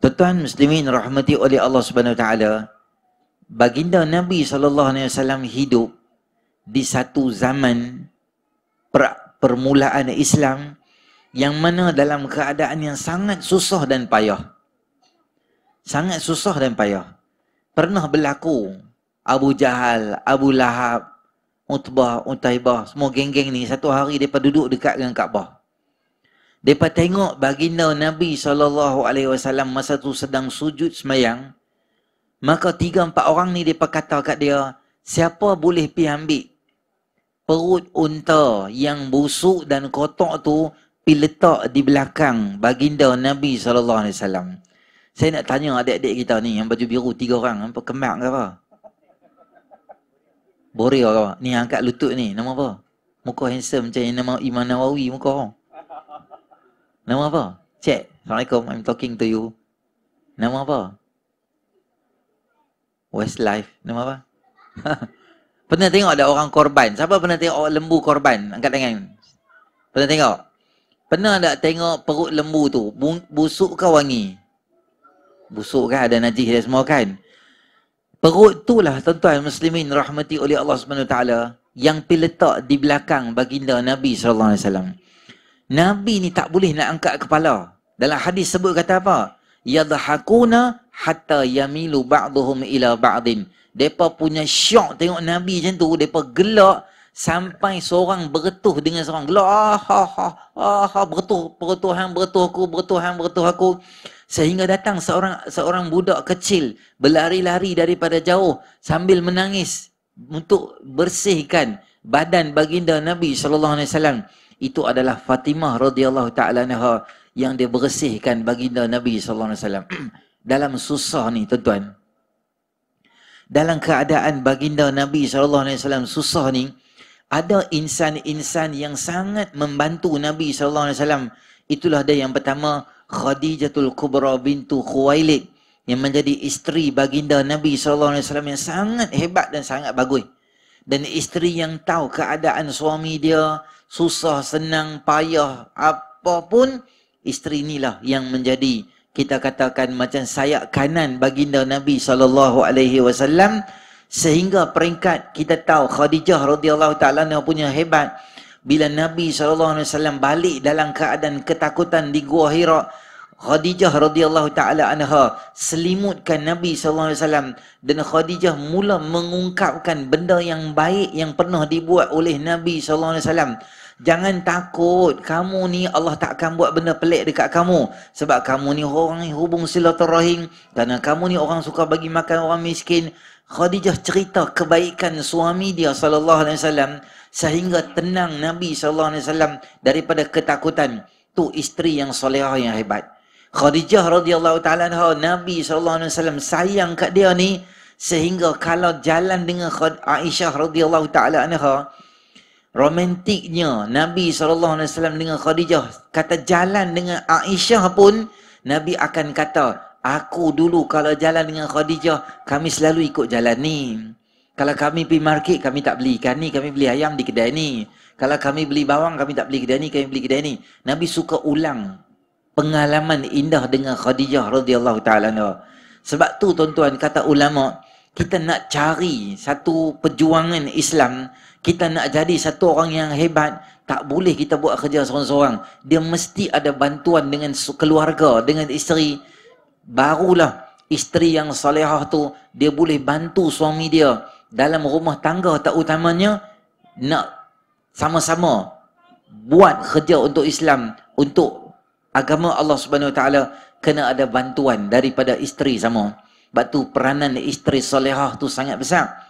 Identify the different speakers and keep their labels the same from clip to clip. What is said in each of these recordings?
Speaker 1: Tuan-tuan muslimin rahmati oleh Allah Subhanahu taala. Baginda Nabi sallallahu alaihi wasallam hidup di satu zaman per- permulaan Islam yang mana dalam keadaan yang sangat susah dan payah. Sangat susah dan payah. Pernah berlaku Abu Jahal, Abu Lahab, Utbah, Utaibah, semua geng-geng ni satu hari depa duduk dekat dengan Kaabah. Depa tengok baginda Nabi sallallahu alaihi wasallam masa tu sedang sujud semayang, maka tiga empat orang ni depa kata kat dia, siapa boleh pi ambil perut unta yang busuk dan kotak tu pi letak di belakang baginda Nabi sallallahu alaihi wasallam. Saya nak tanya adik-adik kita ni yang baju biru tiga orang, apa kemak ke apa? Boreo ke apa? Ni angkat lutut ni, nama apa? Muka handsome macam yang nama Iman Nawawi muka orang. Nama apa? Cik, Assalamualaikum, I'm talking to you. Nama apa? Westlife, nama apa? pernah tengok ada orang korban? Siapa pernah tengok lembu korban? Angkat tangan. Pernah tengok? Pernah tak tengok perut lembu tu? Busuk ke wangi? Busuk kan ada najis dan semua kan? Perut tu lah tuan-tuan muslimin rahmati oleh Allah SWT yang piletak di belakang baginda Nabi SAW. Nabi ni tak boleh nak angkat kepala. Dalam hadis sebut kata apa? Yadhakuna hatta yamilu ba'duhum ila ba'din. Depa punya syok tengok Nabi macam tu, depa gelak sampai seorang bertuh dengan seorang gelak ah ha ah, ah, ha ah, ha, ha bertuh bertuhan bertuh aku bertuhan bertuh aku sehingga datang seorang seorang budak kecil berlari-lari daripada jauh sambil menangis untuk bersihkan badan baginda Nabi sallallahu alaihi wasallam itu adalah Fatimah radhiyallahu taala anha yang dia bersihkan baginda Nabi sallallahu alaihi wasallam. Dalam susah ni tuan-tuan. Dalam keadaan baginda Nabi sallallahu alaihi wasallam susah ni ada insan-insan yang sangat membantu Nabi sallallahu alaihi wasallam. Itulah dia yang pertama Khadijatul Kubra bintu Khuwailid yang menjadi isteri baginda Nabi sallallahu alaihi wasallam yang sangat hebat dan sangat bagus. Dan isteri yang tahu keadaan suami dia, susah, senang, payah, apapun pun isteri inilah yang menjadi kita katakan macam sayap kanan baginda Nabi sallallahu alaihi wasallam sehingga peringkat kita tahu Khadijah radhiyallahu taala anha punya hebat bila Nabi sallallahu alaihi wasallam balik dalam keadaan ketakutan di Gua Hira Khadijah radhiyallahu taala anha selimutkan Nabi sallallahu alaihi wasallam dan Khadijah mula mengungkapkan benda yang baik yang pernah dibuat oleh Nabi sallallahu alaihi wasallam Jangan takut kamu ni Allah tak akan buat benda pelik dekat kamu sebab kamu ni orang yang hubung silaturahim kerana kamu ni orang suka bagi makan orang miskin. Khadijah cerita kebaikan suami dia sallallahu alaihi wasallam sehingga tenang Nabi sallallahu alaihi wasallam daripada ketakutan. Tu isteri yang solehah yang hebat. Khadijah radhiyallahu taala anha Nabi sallallahu alaihi wasallam sayang kat dia ni sehingga kalau jalan dengan Aisyah radhiyallahu taala anha romantiknya Nabi SAW dengan Khadijah kata jalan dengan Aisyah pun Nabi akan kata aku dulu kalau jalan dengan Khadijah kami selalu ikut jalan ni kalau kami pergi market kami tak beli ikan ni kami beli ayam di kedai ni kalau kami beli bawang kami tak beli kedai ni kami beli kedai ni Nabi suka ulang pengalaman indah dengan Khadijah radhiyallahu taala sebab tu tuan-tuan kata ulama' kita nak cari satu perjuangan Islam, kita nak jadi satu orang yang hebat, tak boleh kita buat kerja seorang-seorang. Dia mesti ada bantuan dengan keluarga, dengan isteri. Barulah isteri yang salihah tu, dia boleh bantu suami dia dalam rumah tangga tak utamanya, nak sama-sama buat kerja untuk Islam, untuk agama Allah Subhanahu Wa Taala kena ada bantuan daripada isteri sama. Batu peranan isteri solehah tu sangat besar.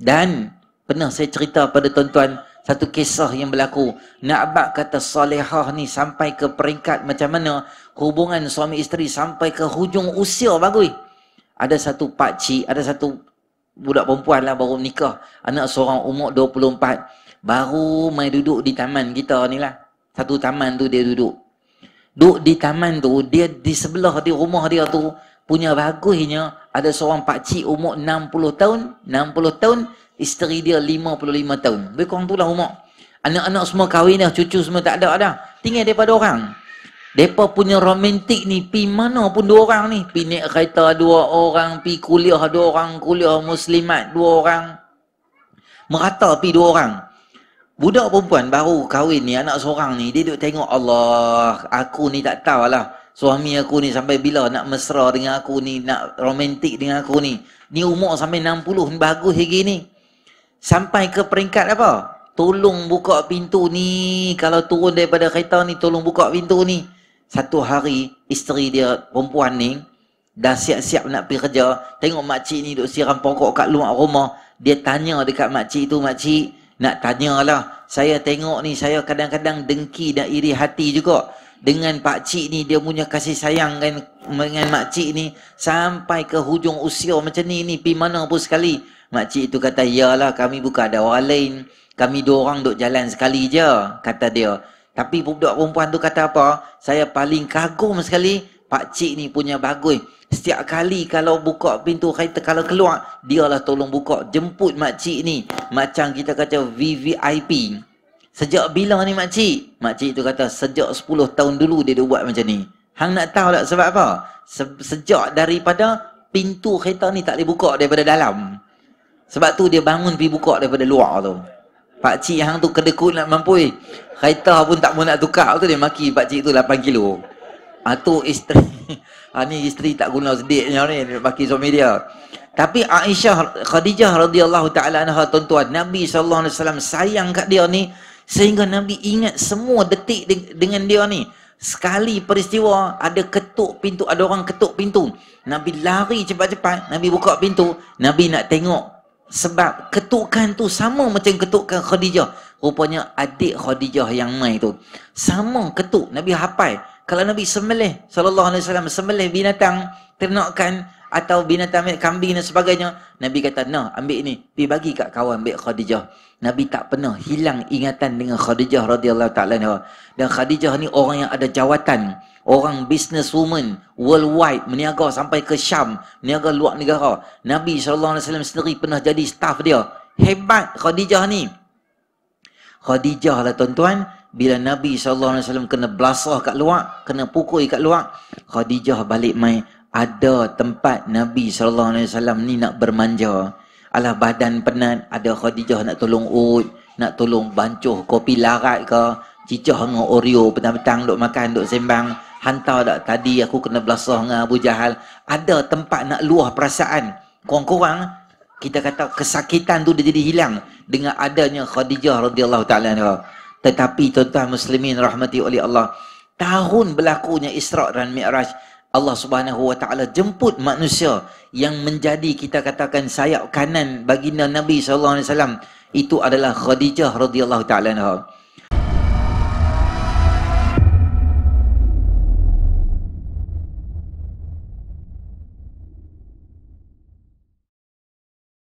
Speaker 1: Dan pernah saya cerita pada tuan-tuan satu kisah yang berlaku. nak Na'bak kata solehah ni sampai ke peringkat macam mana hubungan suami isteri sampai ke hujung usia bagui. Ada satu pak pakcik, ada satu budak perempuan lah baru nikah. Anak seorang umur 24. Baru mai duduk di taman kita ni lah. Satu taman tu dia duduk. Duduk di taman tu, dia di sebelah di rumah dia tu punya bagusnya ada seorang Pak pakcik umur 60 tahun, 60 tahun, isteri dia 55 tahun. Lebih kurang tu lah umur. Anak-anak semua kahwin dah, cucu semua tak ada dah. Tinggal daripada orang. Depa punya romantik ni, pi mana pun dua orang ni. Pi naik kereta dua orang, pi kuliah dua orang, kuliah muslimat dua orang. Merata pi dua orang. Budak perempuan baru kahwin ni, anak seorang ni, dia duduk tengok, Allah, aku ni tak tahu lah suami aku ni sampai bila nak mesra dengan aku ni, nak romantik dengan aku ni. Ni umur sampai 60 ni bagus lagi ni. Sampai ke peringkat apa? Tolong buka pintu ni. Kalau turun daripada kereta ni, tolong buka pintu ni. Satu hari, isteri dia perempuan ni, dah siap-siap nak pergi kerja. Tengok makcik ni duk siram pokok kat luar rumah. Dia tanya dekat makcik tu, makcik, nak tanyalah. Saya tengok ni, saya kadang-kadang dengki dan iri hati juga dengan pak cik ni dia punya kasih sayang dengan dengan mak cik ni sampai ke hujung usia macam ni ni pi mana pun sekali mak cik tu kata iyalah kami bukan ada orang lain kami dua orang duk jalan sekali je kata dia tapi budak perempuan tu kata apa saya paling kagum sekali pak cik ni punya bagus setiap kali kalau buka pintu kereta kalau keluar dialah tolong buka jemput mak cik ni macam kita kata VVIP Sejak bila ni makcik? Makcik tu kata sejak 10 tahun dulu dia dah buat macam ni. Hang nak tahu tak sebab apa? Se- sejak daripada pintu kereta ni tak boleh buka daripada dalam. Sebab tu dia bangun pergi buka daripada luar tu. Pak cik hang tu kedekut nak mampu. Kereta pun tak mau nak tukar tu dia maki pak cik tu 8 kilo. Ah tu isteri. Ah ni isteri tak guna sediknya ni maki sosial media. Tapi Aisyah Khadijah radhiyallahu taala anha tuan-tuan Nabi sallallahu alaihi wasallam sayang kat dia ni Sehingga Nabi ingat semua detik dengan dia ni. Sekali peristiwa ada ketuk pintu, ada orang ketuk pintu. Nabi lari cepat-cepat, Nabi buka pintu, Nabi nak tengok sebab ketukan tu sama macam ketukan Khadijah. Rupanya adik Khadijah yang mai tu. Sama ketuk, Nabi hafal. Kalau Nabi sembelih sallallahu alaihi wasallam sembelih binatang ternakan atau binatang ambil kambing dan sebagainya. Nabi kata, nah ambil ini Pergi bagi kat kawan ambil Khadijah. Nabi tak pernah hilang ingatan dengan Khadijah radhiyallahu ta'ala. Dan Khadijah ni orang yang ada jawatan. Orang businesswoman worldwide. Meniaga sampai ke Syam. Meniaga luar negara. Nabi SAW sendiri pernah jadi staff dia. Hebat Khadijah ni. Khadijah lah tuan-tuan. Bila Nabi SAW kena belasah kat luar, kena pukul kat luar, Khadijah balik main ada tempat Nabi sallallahu alaihi wasallam ni nak bermanja. Alah badan penat, ada Khadijah nak tolong ud, nak tolong bancuh kopi larat ke, cicah dengan Oreo petang-petang duk makan duk sembang, hantar tak tadi aku kena belasah dengan Abu Jahal. Ada tempat nak luah perasaan. Kurang-kurang kita kata kesakitan tu dah jadi hilang dengan adanya Khadijah radhiyallahu taala anha. Tetapi tuan-tuan muslimin rahmati oleh Allah, tahun berlakunya Isra' dan Mi'raj, Allah Subhanahu Wa Taala jemput manusia yang menjadi kita katakan sayap kanan baginda Nabi Sallallahu Alaihi Wasallam itu adalah Khadijah radhiyallahu taala